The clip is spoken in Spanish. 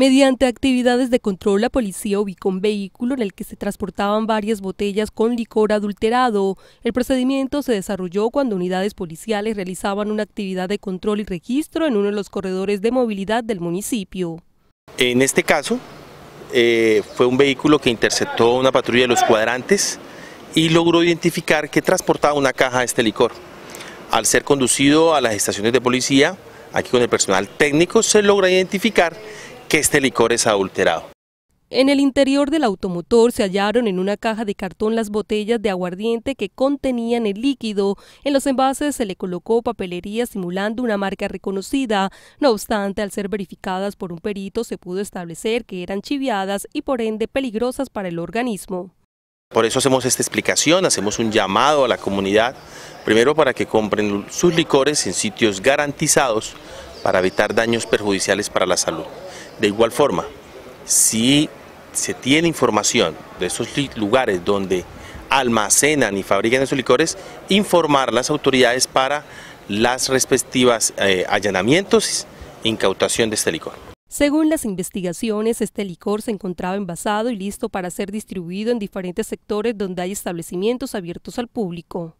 Mediante actividades de control, la policía ubicó un vehículo en el que se transportaban varias botellas con licor adulterado. El procedimiento se desarrolló cuando unidades policiales realizaban una actividad de control y registro en uno de los corredores de movilidad del municipio. En este caso, eh, fue un vehículo que interceptó una patrulla de los cuadrantes y logró identificar que transportaba una caja de este licor. Al ser conducido a las estaciones de policía, aquí con el personal técnico, se logra identificar que este licor es adulterado. En el interior del automotor se hallaron en una caja de cartón las botellas de aguardiente que contenían el líquido. En los envases se le colocó papelería simulando una marca reconocida. No obstante, al ser verificadas por un perito se pudo establecer que eran chiviadas y por ende peligrosas para el organismo. Por eso hacemos esta explicación, hacemos un llamado a la comunidad, primero para que compren sus licores en sitios garantizados, para evitar daños perjudiciales para la salud. De igual forma, si se tiene información de esos lugares donde almacenan y fabrican esos licores, informar a las autoridades para las respectivas eh, allanamientos e incautación de este licor. Según las investigaciones, este licor se encontraba envasado y listo para ser distribuido en diferentes sectores donde hay establecimientos abiertos al público.